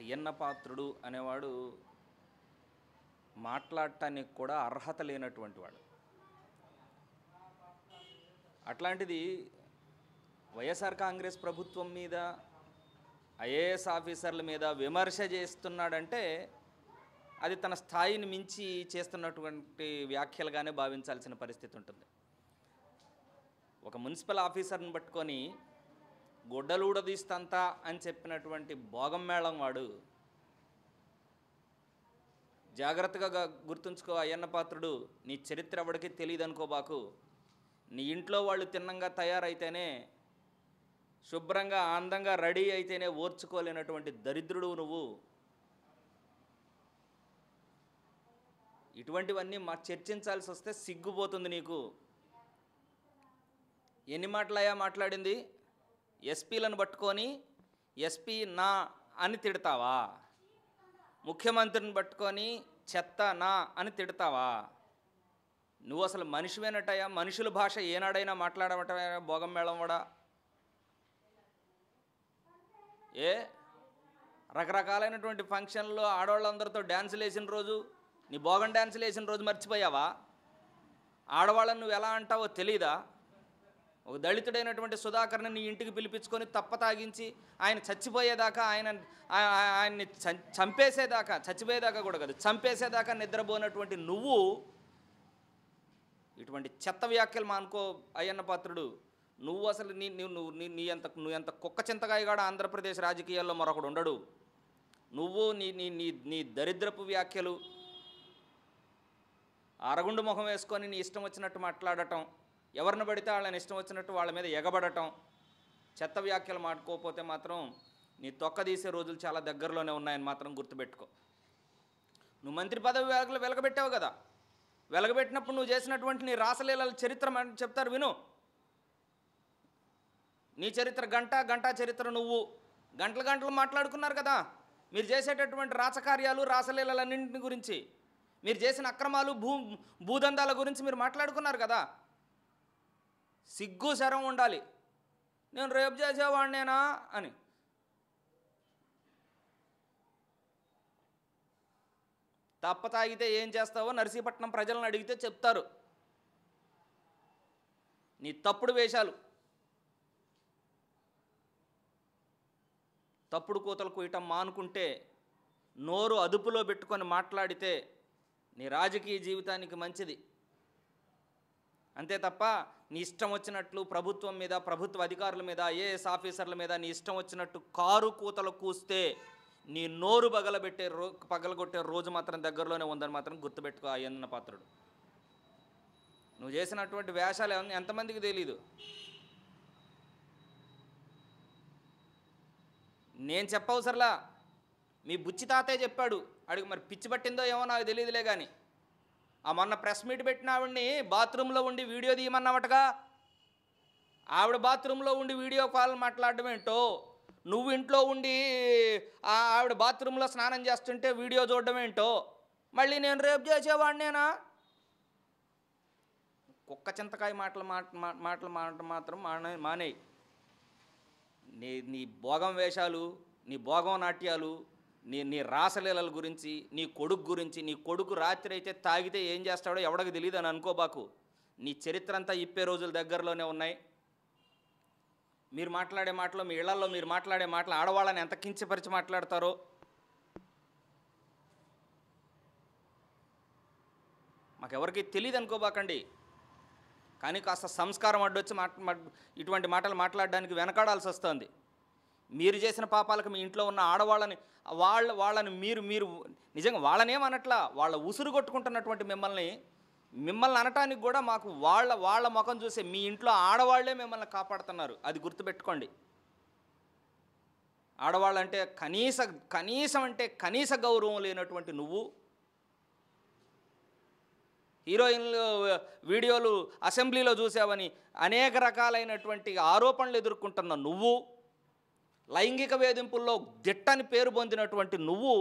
అయ్యన్న పాత్రుడు అనేవాడు మాట్లాడటానికి కూడా అర్హత లేనటువంటి వాడు అట్లాంటిది వైఎస్ఆర్ కాంగ్రెస్ ప్రభుత్వం మీద ఐఏఎస్ ఆఫీసర్ల మీద విమర్శ చేస్తున్నాడంటే అది తన స్థాయిని మించి చేస్తున్నటువంటి వ్యాఖ్యలుగానే భావించాల్సిన పరిస్థితి ఉంటుంది ఒక మున్సిపల్ ఆఫీసర్ని పట్టుకొని గుడ్డలూడదీస్తంతా అని చెప్పినటువంటి భోగం మేళం వాడు జాగ్రత్తగా గుర్తుంచుకో అయ్యన్న పాత్రుడు నీ చరిత్ర ఎవడికి తెలియదు అనుకోబాకు నీ ఇంట్లో వాళ్ళు తిన్నంగా తయారైతేనే శుభ్రంగా అందంగా రెడీ అయితేనే ఓర్చుకోలేనటువంటి దరిద్రుడు నువ్వు ఇటువంటివన్నీ మా చర్చించాల్సి వస్తే సిగ్గుపోతుంది నీకు ఎన్ని మాటలయా మాట్లాడింది ఎస్పీలను పట్టుకొని ఎస్పీ నా అని తిడతావా ముఖ్యమంత్రిని పట్టుకొని చెత్త నా అని తిడతావా నువ్వు అసలు మనిషివేనటయా మనుషుల భాష ఏనాడైనా మాట్లాడమటమే భోగం మేళం కూడా ఏ రకరకాలైనటువంటి ఫంక్షన్లో ఆడవాళ్ళందరితో డ్యాన్సులు వేసిన రోజు నీ భోగం డ్యాన్సులు వేసిన రోజు మర్చిపోయావా ఆడవాళ్ళని నువ్వు ఎలా అంటావో తెలీదా ఒక దళితుడైనటువంటి సుధాకర్ని నీ ఇంటికి పిలిపించుకొని తప్ప తాగించి ఆయన చచ్చిపోయేదాకా ఆయన ఆయన్ని చంపేసేదాకా చచ్చిపోయేదాకా కూడా కాదు చంపేసేదాకా నిద్రపోయినటువంటి నువ్వు ఇటువంటి చెత్త వ్యాఖ్యలు మానుకో అయ్యన్న పాత్రుడు నువ్వు అసలు నీ నువ్వు నీ ఎంత నువ్వు ఎంత కుక్క చింతకాయ కాడ ఆంధ్రప్రదేశ్ రాజకీయాల్లో మరొకడు ఉండడు నువ్వు నీ నీ నీ నీ దరిద్రపు వ్యాఖ్యలు అరగుండు ముఖం వేసుకొని నీ ఇష్టం వచ్చినట్టు మాట్లాడటం ఎవరిని పడితే వాళ్ళని ఇష్టం వచ్చినట్టు వాళ్ళ మీద ఎగబడటం చెత్త వ్యాఖ్యలు మాట్టుకోకపోతే మాత్రం నీ తొక్క తీసే రోజులు చాలా దగ్గరలోనే ఉన్నాయని మాత్రం గుర్తుపెట్టుకో నువ్వు మంత్రి పదవి వెలగలు వెలగబెట్టావు కదా వెలగబెట్టినప్పుడు నువ్వు చేసినటువంటి నీ రాసలీలల చరిత్ర చెప్తారు విను నీ చరిత్ర గంట గంట చరిత్ర నువ్వు గంటలు గంటలు మాట్లాడుకున్నారు కదా మీరు చేసేటటువంటి రాచకార్యాలు రాసలీలలన్నింటిని గురించి మీరు చేసిన అక్రమాలు భూ భూదందాల గురించి మీరు మాట్లాడుకున్నారు కదా సిగ్గు శరం ఉండాలి నేను రేపు చేసేవాడినేనా అని తప్ప తాగితే ఏం చేస్తావో నర్సీపట్నం ప్రజలను అడిగితే చెప్తారు నీ తప్పుడు వేషాలు తప్పుడు కూతలు కూయటం మానుకుంటే నోరు అదుపులో పెట్టుకొని మాట్లాడితే నీ రాజకీయ జీవితానికి మంచిది అంతే తప్ప నీ ఇష్టం వచ్చినట్లు ప్రభుత్వం మీద ప్రభుత్వ అధికారుల మీద ఐఏఎస్ ఆఫీసర్ల మీద నీ ఇష్టం వచ్చినట్టు కారు కూతలు కూస్తే నీ నోరు పగలబెట్టే రో పగలగొట్టే రోజు మాత్రం దగ్గరలోనే ఉందని మాత్రం గుర్తుపెట్టుకో అయ్యన్న పాత్రుడు నువ్వు చేసినటువంటి వేషాలు ఎంతమందికి తెలీదు నేను చెప్పవసరలా మీ బుచ్చి తాతయ్య చెప్పాడు అడిగి మరి పిచ్చి పట్టిందో ఏమో నాకు తెలియదులే కానీ ఆ మొన్న ప్రెస్ మీట్ పెట్టిన ఆవిడ్ని బాత్రూంలో ఉండి వీడియో తీయమన్నావటగా ఆవిడ బాత్రూంలో ఉండి వీడియో కాల్ మాట్లాడడం ఏంటో నువ్వు ఇంట్లో ఉండి ఆవిడ బాత్రూంలో స్నానం చేస్తుంటే వీడియో చూడడం ఏంటో మళ్ళీ నేను రేపు చేసేవాడినేనా కుక్క చింతకాయ మాటలు మాట మాటలు మాట మాత్రం మానే మానేయి నీ నీ భోగం వేషాలు నీ భోగం నాట్యాలు నీ నీ రాసలీల గురించి నీ కొడుకు గురించి నీ కొడుకు రాత్రి అయితే తాగితే ఏం చేస్తాడో ఎవడకు తెలియదు అని అనుకోబాకు నీ చరిత్ర అంతా ఇప్పే రోజుల దగ్గరలోనే ఉన్నాయి మీరు మాట్లాడే మాటలు మీ ఇళ్లలో మీరు మాట్లాడే మాటలు ఆడవాళ్ళని ఎంత కించపరిచి మాట్లాడతారో మాకెవరికి తెలియదు అనుకోబాకండి కానీ కాస్త సంస్కారం అడ్డొచ్చి మాట్ ఇటువంటి మాటలు మాట్లాడడానికి వెనకాడాల్సి వస్తుంది మీరు చేసిన పాపాలకు మీ ఇంట్లో ఉన్న ఆడవాళ్ళని వాళ్ళ వాళ్ళని మీరు మీరు నిజంగా వాళ్ళనేమనట్లా వాళ్ళ ఉసురు కొట్టుకుంటున్నటువంటి మిమ్మల్ని మిమ్మల్ని అనటానికి కూడా మాకు వాళ్ళ వాళ్ళ ముఖం చూసే మీ ఇంట్లో ఆడవాళ్లే మిమ్మల్ని కాపాడుతున్నారు అది గుర్తుపెట్టుకోండి ఆడవాళ్ళంటే కనీస కనీసం అంటే కనీస గౌరవం లేనటువంటి నువ్వు హీరోయిన్లు వీడియోలు అసెంబ్లీలో చూసావని అనేక రకాలైనటువంటి ఆరోపణలు ఎదుర్కొంటున్న నువ్వు లైంగిక వేధింపుల్లో దిట్టని పేరు పొందినటువంటి నువ్వు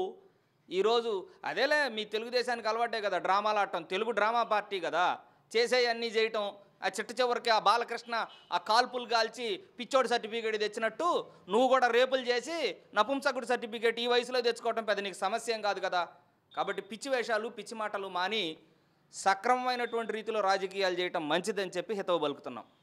ఈరోజు అదేలే మీ తెలుగుదేశానికి అలవాటే కదా డ్రామాలు ఆడటం తెలుగు డ్రామా పార్టీ కదా చేసే అన్నీ చేయటం ఆ చిట్ట చివరికి ఆ బాలకృష్ణ ఆ కాల్పులు కాల్చి పిచ్చోడు సర్టిఫికేట్ తెచ్చినట్టు నువ్వు కూడా రేపులు చేసి నపుంసకుడు సర్టిఫికేట్ ఈ వయసులో తెచ్చుకోవటం పెద్ద నీకు సమస్య కాదు కదా కాబట్టి పిచ్చి వేషాలు పిచ్చి మాటలు మాని సక్రమమైనటువంటి రీతిలో రాజకీయాలు చేయటం మంచిదని చెప్పి హితవు పలుకుతున్నాం